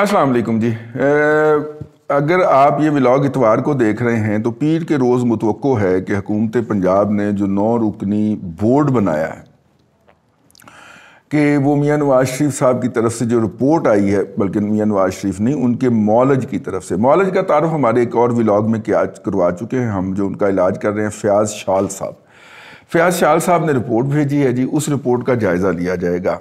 अस्सलाम वालेकुम जी अगर आप ये व्लॉग इतवार को देख रहे हैं तो पीर के रोज़ मुतव है कि हकूमत पंजाब ने जो नौ रुकनी बोर्ड बनाया है कि वो मियाँ नवाज शरीफ साहब की तरफ से जो रिपोर्ट आई है बल्कि मियाँ नवाज शरीफ नहीं उनके मौलज की तरफ से मौलज का तारफ़ हमारे एक और व्लाग में क्या करवा चुके हैं हम जो उनका इलाज कर रहे हैं फयाज शाल साहब फयाज शाल साहब ने रिपोर्ट भेजी है जी उस रिपोर्ट का जायज़ा लिया जाएगा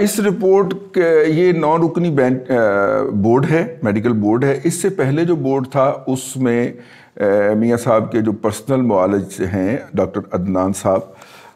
इस रिपोर्ट ये नौ रुकनी बोर्ड है मेडिकल बोर्ड है इससे पहले जो बोर्ड था उसमें मियाँ साहब के जो पर्सनल मालज हैं डॉक्टर अदनान साहब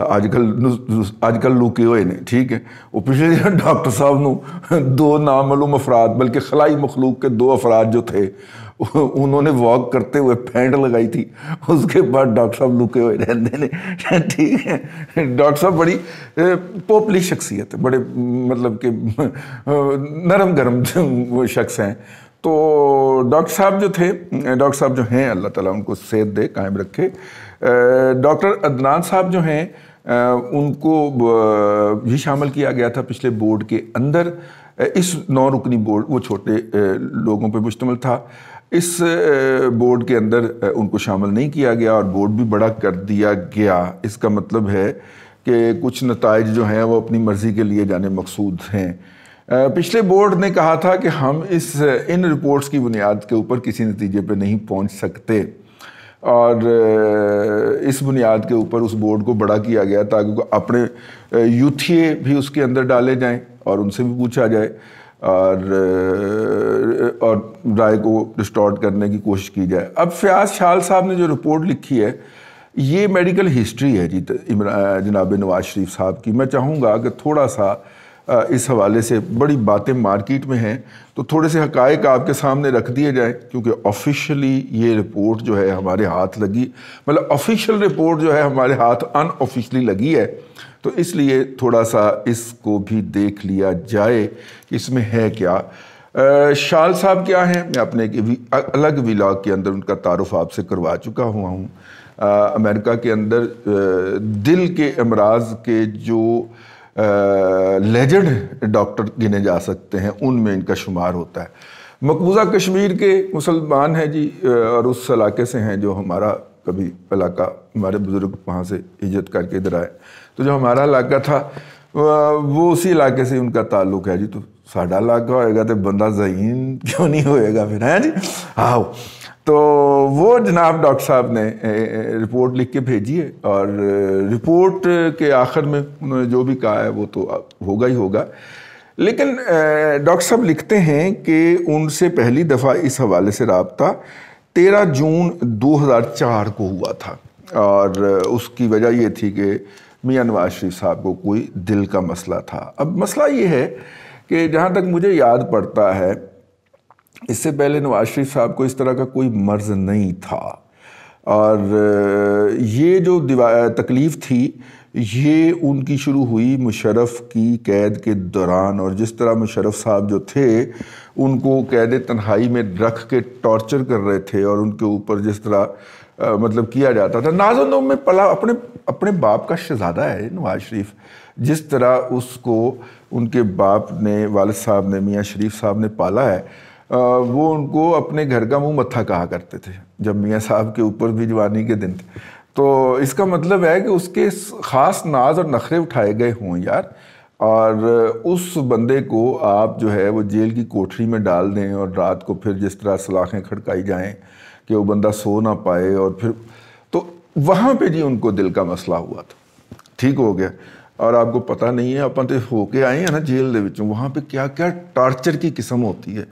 आजकल आजकल ਲੁਕੇ ਹੋਏ हुए ठीक है वो पिछले डॉक्टर साहब नो ਨੂੰ अफराद बल्कि खलाई मखलूक के दो अफराद जो थे उन्होंने वॉक करते हुए फेंट लगाई थी उसके बाद डॉक्टर साहब लुके हुए रहते ने ठीक है डॉक्टर साहब बड़ी पोपली शख्सियत है बड़े मतलब कि नरम गरम वो शख्स हैं तो डॉक्टर साहब जो थे डॉक्टर साहब जो हैं अल्लाह ताला उनको सेहत दे कायम रखे डॉक्टर अदनान साहब जो हैं उनको भी शामिल किया गया था पिछले बोर्ड के अंदर इस नौ रुकनी बोर्ड वो छोटे लोगों पर मुश्तमल था इस बोर्ड के अंदर उनको शामिल नहीं किया गया और बोर्ड भी बड़ा कर दिया गया इसका मतलब है कि कुछ नतज जो हैं वो अपनी मर्ज़ी के लिए जाने मकसूद हैं पिछले बोर्ड ने कहा था कि हम इस इन रिपोर्ट्स की बुनियाद के ऊपर किसी नतीजे पर नहीं पहुंच सकते और इस बुनियाद के ऊपर उस बोर्ड को बड़ा किया गया ताकि अपने यूथिए भी उसके अंदर डाले जाएं और उनसे भी पूछा जाए और और राय को डिस्टॉर्ट करने की कोशिश की जाए अब फयाज शाल साहब ने जो रिपोर्ट लिखी है ये मेडिकल हिस्ट्री है जी जनाब नवाज शरीफ साहब की मैं चाहूँगा कि थोड़ा सा इस हवाले से बड़ी बातें मार्केट में हैं तो थोड़े से हकायक आपके सामने रख दिए जाएँ क्योंकि ऑफिशियली ये रिपोर्ट जो है हमारे हाथ लगी मतलब ऑफिशियल रिपोर्ट जो है हमारे हाथ अनऑफिशली लगी है तो इसलिए थोड़ा सा इसको भी देख लिया जाए कि इसमें है क्या आ, शाल साहब क्या हैं मैं अपने एक अलग विलाग के अंदर उनका तारफ़ आपसे करवा चुका हुआ हूँ अमेरिका के अंदर आ, दिल के अमराज के जो लेजेंड डॉक्टर गिने जा सकते हैं उनमें इनका शुमार होता है मकबूजा कश्मीर के मुसलमान हैं जी और उस इलाके से हैं जो हमारा कभी इलाका हमारे बुज़ुर्ग वहाँ से इज्जत करके इधर आए तो जो हमारा इलाका था वो उसी इलाके से उनका ताल्लुक है जी तो साढ़ा इलाका होएगा तो बंदा जहीन क्यों नहीं होएगा फिर है जी आओ तो वो जनाब डॉक्टर साहब ने रिपोर्ट लिख के भेजी है और रिपोर्ट के आखिर में उन्होंने जो भी कहा है वो तो होगा ही होगा लेकिन डॉक्टर साहब लिखते हैं कि उनसे पहली दफ़ा इस हवाले से रबता तेरह जून 2004 को हुआ था और उसकी वजह ये थी कि मियाँ नवाज शरीफ साहब को कोई दिल का मसला था अब मसला ये है कि जहाँ तक मुझे याद पड़ता है इससे पहले नवाज शरीफ साहब को इस तरह का कोई मर्ज नहीं था और ये जो तकलीफ़ थी ये उनकी शुरू हुई मुशरफ की कैद के दौरान और जिस तरह मुशरफ साहब जो थे उनको कैद तन्हाई में रख के टॉर्चर कर रहे थे और उनके ऊपर जिस तरह मतलब किया जाता था नाजो में पला अपने अपने बाप का शहजादा है नवाज शरीफ जिस तरह उसको उनके बाप ने वालद साहब ने मियाँ शरीफ साहब ने पाला है वो उनको अपने घर का मुँह मत्था कहा करते थे जब मियाँ साहब के ऊपर भी जवानी के दिन थे तो इसका मतलब है कि उसके ख़ास नाज और नखरे उठाए गए हों यार और उस बंदे को आप जो है वो जेल की कोठरी में डाल दें और रात को फिर जिस तरह सलाखें खड़काई जाएँ कि वो बंदा सो ना पाए और फिर तो वहाँ पे जी उनको दिल का मसला हुआ था ठीक हो गया और आपको पता नहीं है अपन तो होके आए हैं ना जेल के वहाँ पे क्या क्या टॉर्चर की किस्म होती है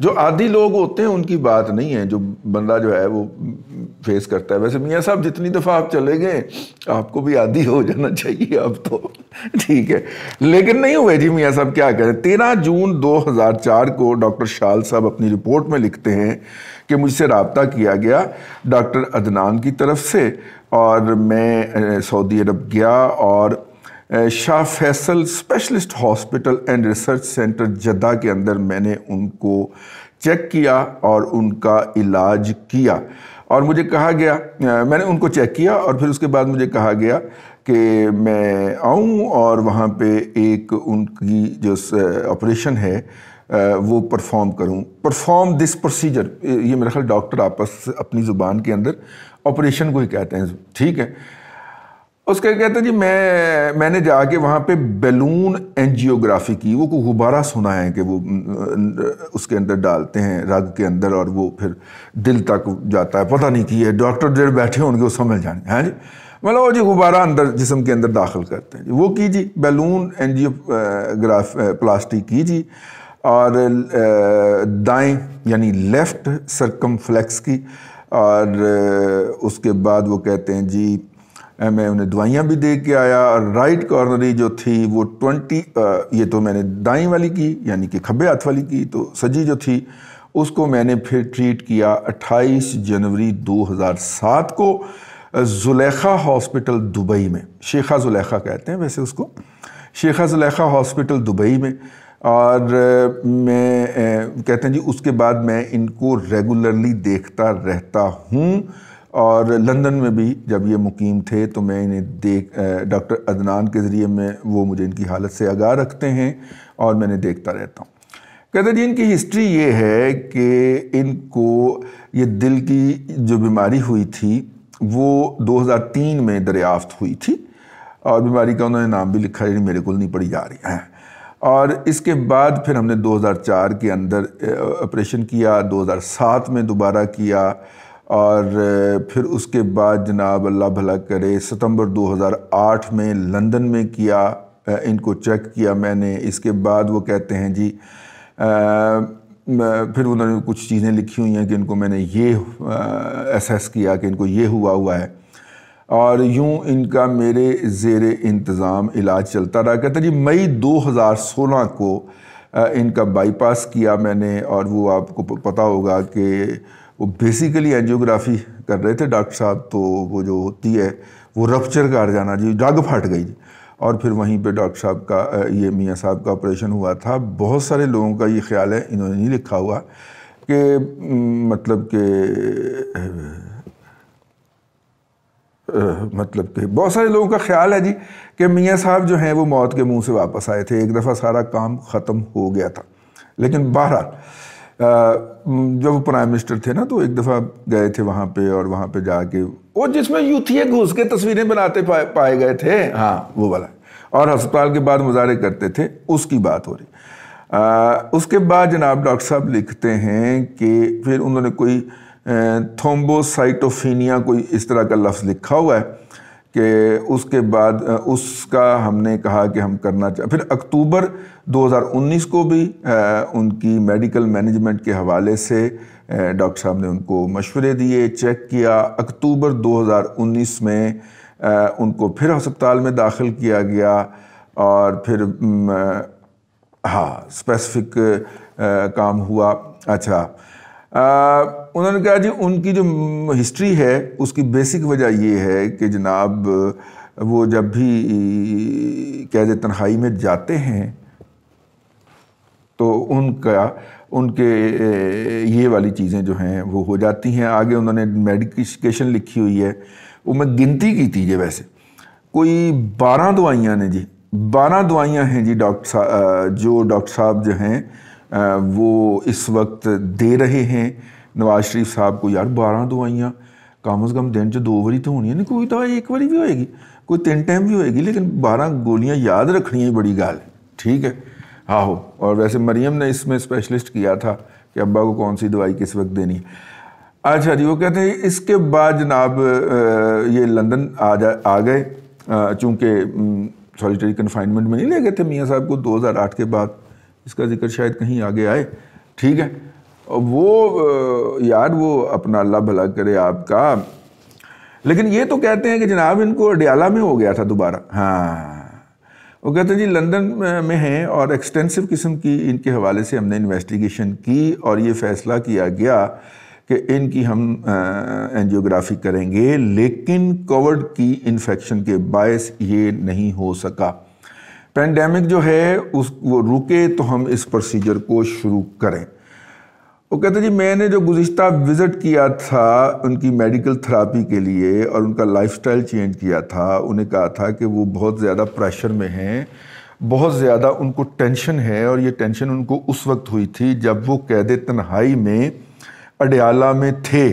जो आदि लोग होते हैं उनकी बात नहीं है जो बंदा जो है वो फेस करता है वैसे मियाँ साहब जितनी दफ़ा आप चले गए आपको भी आदि हो जाना चाहिए अब तो ठीक है लेकिन नहीं हुए जी मियाँ साहब क्या करें तेरह जून 2004 को डॉक्टर शाल साहब अपनी रिपोर्ट में लिखते हैं कि मुझसे रबता किया गया डॉक्टर अदनान की तरफ से और मैं सऊदी अरब गया और Shah Faisal specialist hospital and research centre Jeddah के अंदर मैंने उनको चेक किया और उनका इलाज किया और मुझे कहा गया मैंने उनको चेक किया और फिर उसके बाद मुझे कहा गया कि मैं आऊं और वहाँ पे एक उनकी जो ऑपरेशन है वो परफॉर्म करूं परफॉर्म दिस प्रोसीजर ये मेरा ख्याल डॉक्टर आपस अपनी ज़ुबान के अंदर ऑपरेशन को ही कहते हैं ठीक है उसके कहते हैं जी मैं मैंने जाके वहाँ पे बैलून एनजियोग्राफी की वो को गुब्बारा सुना है कि वो उसके अंदर डालते हैं रग के अंदर और वो फिर दिल तक जाता है पता नहीं की है डॉक्टर जो बैठे होंगे वो समझ जाने हैं हाँ जी मतलब वो जी गुब्बारा अंदर जिसम के अंदर दाखिल करते हैं जी वो की जी बैलून एनजियोग्राफ प्लास्टिक की जी और दाएँ यानी लेफ़्ट सरकम की और उसके बाद वो कहते हैं जी मैं उन्हें दवाइयाँ भी दे के आया और राइट कॉर्नरी जो थी वो ट्वेंटी ये तो मैंने दाई वाली की यानी कि खब्बे हाथ वाली की तो सजी जो थी उसको मैंने फिर ट्रीट किया 28 जनवरी 2007 को जुलेखा हॉस्पिटल दुबई में शेखा जुलेखा कहते हैं वैसे उसको शेखा जुलेखा हॉस्पिटल दुबई में और मैं कहते हैं जी उसके बाद मैं इनको रेगुलरली देखता रहता हूँ और लंदन में भी जब ये मुकीम थे तो मैं इन्हें देख डॉक्टर अदनान के ज़रिए मैं वो मुझे इनकी हालत से आगाह रखते हैं और मैंने देखता रहता हूँ कहते जी इनकी हिस्ट्री ये है कि इनको ये दिल की जो बीमारी हुई थी वो 2003 में दरियाफ्त हुई थी और बीमारी का उन्होंने नाम भी लिखा है मेरे को नहीं पड़ी जा रही है और इसके बाद फिर हमने 2004 के अंदर ऑपरेशन किया 2007 में दोबारा किया और फिर उसके बाद जनाब अल्लाह भला करे सितंबर 2008 में लंदन में किया इनको चेक किया मैंने इसके बाद वो कहते हैं जी आ, फिर उन्होंने कुछ चीज़ें लिखी हुई हैं कि इनको मैंने ये एसेस किया कि इनको ये हुआ हुआ है और यूँ इनका मेरे ज़ेर इंतज़ाम इलाज चलता रहा कहते जी मई 2016 को इनका बाईपास किया मैंने और वो आपको पता होगा कि वो बेसिकली एंजियोग्राफी कर रहे थे डॉक्टर साहब तो वो जो होती है वो रप्चर का जाना जी जग फट गई जी और फिर वहीं पे डॉक्टर साहब का ये मियाँ साहब का ऑपरेशन हुआ था बहुत सारे लोगों का ये ख्याल है इन्होंने नहीं लिखा हुआ कि मतलब के मतलब कि बहुत सारे लोगों का ख्याल है जी कि मियाँ साहब जो हैं वो मौत के मुंह से वापस आए थे एक दफ़ा सारा काम ख़त्म हो गया था लेकिन बहरहाल जब वो प्राइम मिनिस्टर थे ना तो एक दफ़ा गए थे वहाँ पे और वहाँ पे जाके वो जिसमें यूथिये घुस के तस्वीरें बनाते पाए, पाए गए थे हाँ वो वाला और अस्पताल के बाद मुजाहरे करते थे उसकी बात हो रही आ, उसके बाद जनाब डॉक्टर साहब लिखते हैं कि फिर उन्होंने कोई थोम्बोसाइटोफीनिया कोई इस तरह का लफ्ज़ लिखा हुआ है कि उसके बाद उसका हमने कहा कि हम करना चाह फिर अक्टूबर 2019 को भी उनकी मेडिकल मैनेजमेंट के हवाले से डॉक्टर साहब ने उनको मशवरे दिए चेक किया अक्टूबर 2019 में उनको फिर अस्पताल में दाखिल किया गया और फिर हाँ स्पेसिफिक काम हुआ अच्छा आ, उन्होंने कहा जी उनकी जो हिस्ट्री है उसकी बेसिक वजह ये है कि जनाब वो जब भी कैद तनहाई में जाते हैं तो उनका उनके ये वाली चीज़ें जो हैं वो हो जाती हैं आगे उन्होंने मेडिकेशन लिखी हुई है वो मैं गिनती की थी जी वैसे कोई बारह दवाइयाँ ने जी बारह दवाइयाँ हैं जी डॉक्टर साहब जो डॉक्टर साहब जो हैं वो इस वक्त दे रहे हैं नवाज शरीफ साहब को यार बारह दवाइयाँ कम अज़ कम दिन च दो बारी तो होनी है कोई दवाई तो एक बारी भी होएगी कोई तीन टाइम भी होएगी लेकिन बारह गोलियाँ याद रखनी बड़ी गाल ठीक है हाँ, हो और वैसे मरियम ने इसमें स्पेशलिस्ट किया था कि अब्बा को कौन सी दवाई किस वक्त देनी अच्छा जी वो कहते हैं इसके बाद जनाब ये लंदन आ जा आ गए चूँकि सॉलिटरी कन्फाइनमेंट में नहीं ले गए थे मियाँ साहब को 2008 के बाद इसका जिक्र शायद कहीं आगे आए ठीक है वो यार वो अपना अल्लाह भला करे आपका लेकिन ये तो कहते हैं कि जनाब इनको अडयाला में हो गया था दोबारा हाँ वो कहते हैं जी लंदन में हैं और एक्सटेंसिव किस्म की इनके हवाले से हमने इन्वेस्टिगेशन की और ये फ़ैसला किया गया कि इनकी हम एनजियोग्राफी करेंगे लेकिन कोविड की इन्फेक्शन के बायस ये नहीं हो सका पेंडेमिक जो है उस वो रुके तो हम इस प्रोसीजर को शुरू करें वो कहते जी मैंने जो गुज्त विज़िट किया था उनकी मेडिकल थेरापी के लिए और उनका लाइफस्टाइल चेंज किया था उन्हें कहा था कि वो बहुत ज़्यादा प्रेशर में हैं बहुत ज़्यादा उनको टेंशन है और ये टेंशन उनको उस वक्त हुई थी जब वो कैद तन्हाई में अडयाला में थे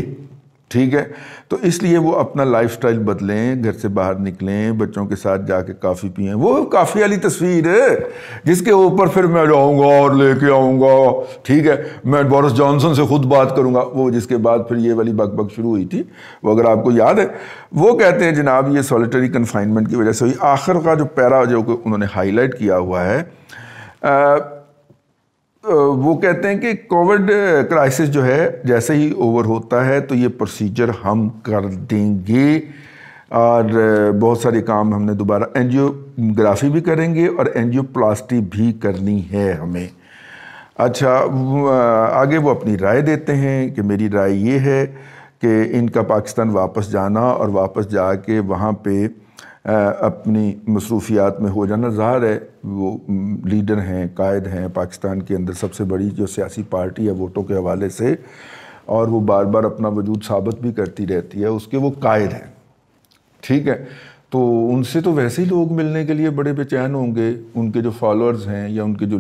ठीक है तो इसलिए वो अपना लाइफस्टाइल बदलें घर से बाहर निकलें बच्चों के साथ जाके काफ़ी पिए वो काफ़ी वाली तस्वीर है जिसके ऊपर फिर मैं जाऊँगा और लेके आऊँगा ठीक है मैं बोरिस जॉनसन से खुद बात करूँगा वो जिसके बाद फिर ये वाली बक बक शुरू हुई थी वो अगर आपको याद है वो कहते हैं जनाब ये सॉलिटरी कन्फाइनमेंट की वजह से हुई आखिर का जो पैरा जो उन्होंने हाईलाइट किया हुआ है आ, वो कहते हैं कि कोविड क्राइसिस जो है जैसे ही ओवर होता है तो ये प्रोसीजर हम कर देंगे और बहुत सारे काम हमने दोबारा एनजियोग्राफी भी करेंगे और एनजियोप्लास्टी भी करनी है हमें अच्छा आगे वो अपनी राय देते हैं कि मेरी राय ये है कि इनका पाकिस्तान वापस जाना और वापस जा के वहाँ पर अपनी मसरूफियात में हो जाना ज़ाहिर है वो लीडर हैं कायद हैं पाकिस्तान के अंदर सबसे बड़ी जो सियासी पार्टी है वोटों के हवाले से और वो बार बार अपना वजूद साबित भी करती रहती है उसके वो कायद हैं ठीक है तो उनसे तो वैसे ही लोग मिलने के लिए बड़े बेचैन होंगे उनके जो फॉलोअर्स हैं या उनके जो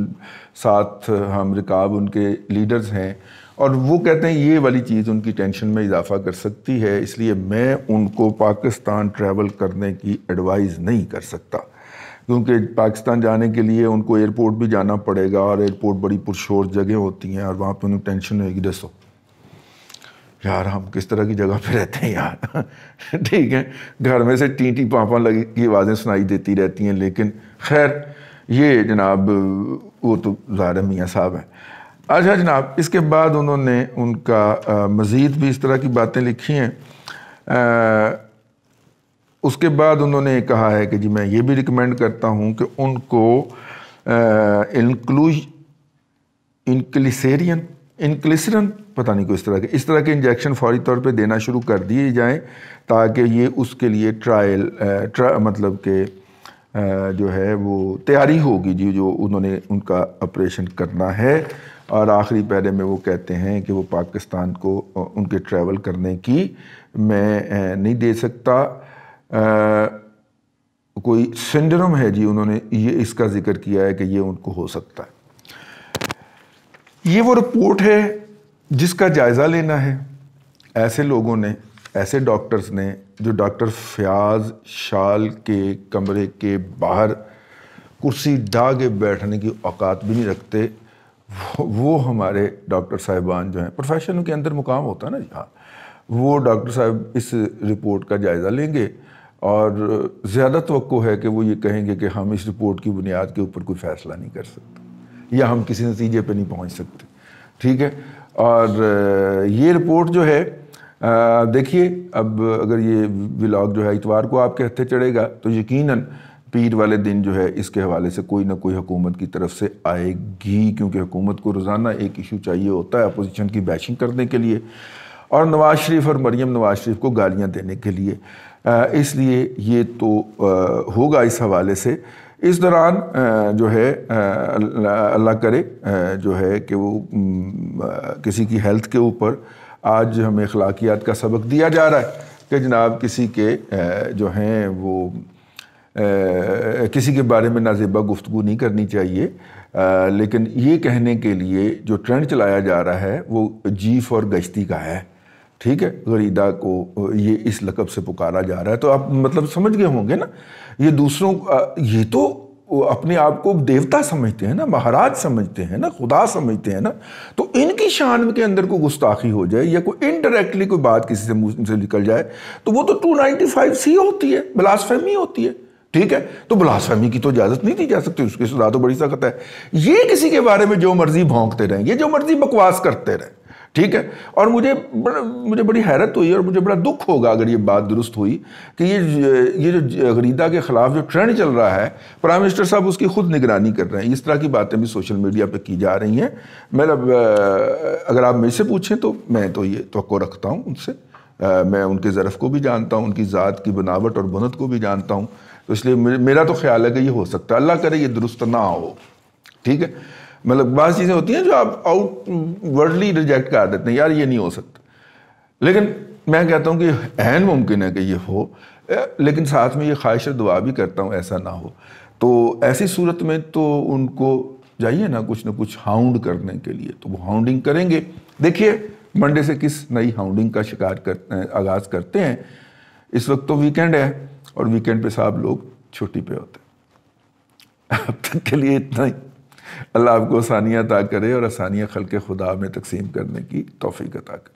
साथ हम रिकाब उनके लीडर्स हैं और वो कहते हैं ये वाली चीज़ उनकी टेंशन में इजाफा कर सकती है इसलिए मैं उनको पाकिस्तान ट्रैवल करने की एडवाइज़ नहीं कर सकता क्योंकि पाकिस्तान जाने के लिए उनको एयरपोर्ट भी जाना पड़ेगा और एयरपोर्ट बड़ी पुरशोर जगह होती हैं और वहाँ पर उन्हें टेंशन होगी दसो यार हम किस तरह की जगह पे रहते हैं यार ठीक है घर में से टी टी पापा लगी की आवाज़ें सुनाई देती रहती हैं लेकिन खैर ये जनाब वो तो ज़ाहिर मियाँ साहब हैं अच्छा जनाब इसके बाद उन्होंने उनका मज़ीद भी इस तरह की बातें लिखी हैं उसके बाद उन्होंने कहा है कि जी मैं ये भी रिकमेंड करता हूँ कि उनको इनक्लूज इनक्लिसेरियन इनक्लिसरन पता नहीं कोई इस तरह के इस तरह के इंजेक्शन फौरी तौर पे देना शुरू कर दिए जाएँ ताकि ये उसके लिए ट्रायल ट्रा, मतलब के जो है वो तैयारी होगी जी जो उन्होंने उनका ऑपरेशन करना है और आखिरी पैरे में वो कहते हैं कि वो पाकिस्तान को उनके ट्रैवल करने की मैं नहीं दे सकता आ, कोई सिंड्रोम है जी उन्होंने ये इसका जिक्र किया है कि ये उनको हो सकता है ये वो रिपोर्ट है जिसका जायज़ा लेना है ऐसे लोगों ने ऐसे डॉक्टर्स ने जो डॉक्टर फयाज शाल के कमरे के बाहर कुर्सी ढा बैठने की औकात भी नहीं रखते वो, हमारे डॉक्टर साहिबान जो हैं प्रोफेशन के अंदर मुकाम होता है ना यहाँ वो डॉक्टर साहब इस रिपोर्ट का जायज़ा लेंगे और ज़्यादा तो है कि वो ये कहेंगे कि हम इस रिपोर्ट की बुनियाद के ऊपर कोई फ़ैसला नहीं कर सकते या हम किसी नतीजे पर नहीं पहुँच सकते ठीक है और ये रिपोर्ट जो है देखिए अब अगर ये ब्लॉग जो है इतवार को आपके हथे चढ़ेगा तो यकीनन पीर वाले दिन जो है इसके हवाले से कोई ना कोई हुकूमत की तरफ से आएगी क्योंकि हुकूमत को रोज़ाना एक इशू चाहिए होता है अपोजिशन की बैशिंग करने के लिए और नवाज़ शरीफ और मरीम नवाज़ शरीफ को गालियाँ देने के लिए इसलिए ये तो होगा इस हवाले से इस दौरान जो है अल्लाह करे जो है कि वो किसी की हेल्थ के ऊपर आज हमें अखलाकियात का सबक दिया जा रहा है कि जनाब किसी के जो हैं वो किसी के बारे में नाजेबा गुफ्तु नहीं करनी चाहिए आ, लेकिन ये कहने के लिए जो ट्रेंड चलाया जा रहा है वो जीफ और गश्ती का है ठीक है गरीदा को ये इस लकब से पुकारा जा रहा है तो आप मतलब समझ गए होंगे ना ये दूसरों ये तो अपने आप को देवता समझते हैं ना महाराज समझते हैं ना खुदा समझते हैं ना तो इनकी शान के अंदर कोई गुस्ताखी हो जाए या कोई इनडायरेक्टली कोई बात किसी से मुंह से निकल जाए तो वो तो 295 सी होती है ब्लास्फेमी होती है ठीक है तो बलास्फेमी की तो इजाजत नहीं दी जा सकती उसकी सजा तो बड़ी सख्त है ये किसी के बारे में जो मर्जी भोंकते रहें ये जो मर्जी बकवास करते रहें ठीक है और मुझे बड़ा मुझे बड़ी हैरत हुई और मुझे बड़ा दुख होगा अगर ये बात दुरुस्त हुई कि ये ये जो गरीदा के ख़िलाफ़ जो ट्रेंड चल रहा है प्राइम मिनिस्टर साहब उसकी खुद निगरानी कर रहे हैं इस तरह की बातें भी सोशल मीडिया पे की जा रही हैं मतलब अगर आप मेरे से पूछें तो मैं तो ये तो रखता हूँ उनसे मैं उनके ज़रफ़ को भी जानता हूँ उनकी ज़ात की बनावट और बनत को भी जानता हूँ तो इसलिए मेरा तो ख्याल है कि ये हो सकता है अल्लाह करे ये दुरुस्त ना हो ठीक है मतलब बात चीज़ें होती हैं जो आप आउट वर्डली रिजेक्ट कर देते हैं यार ये नहीं हो सकता लेकिन मैं कहता हूँ कि एन मुमकिन है कि ये हो लेकिन साथ में ये ख्वाहिश दुआ भी करता हूँ ऐसा ना हो तो ऐसी सूरत में तो उनको जाइए ना कुछ ना कुछ हाउंड करने के लिए तो वो हाउंडिंग करेंगे देखिए मंडे से किस नई हाउंडिंग का शिकार करते हैं आगाज़ करते हैं इस वक्त तो वीकेंड है और वीकेंड पे साहब लोग छुट्टी पे होते अब तक के लिए इतना ही अल्लाह आपको आसानियाँ अदा करे और आसानियाँ खल के खुदा में तकसीम करने की तोफ़ी अदा करें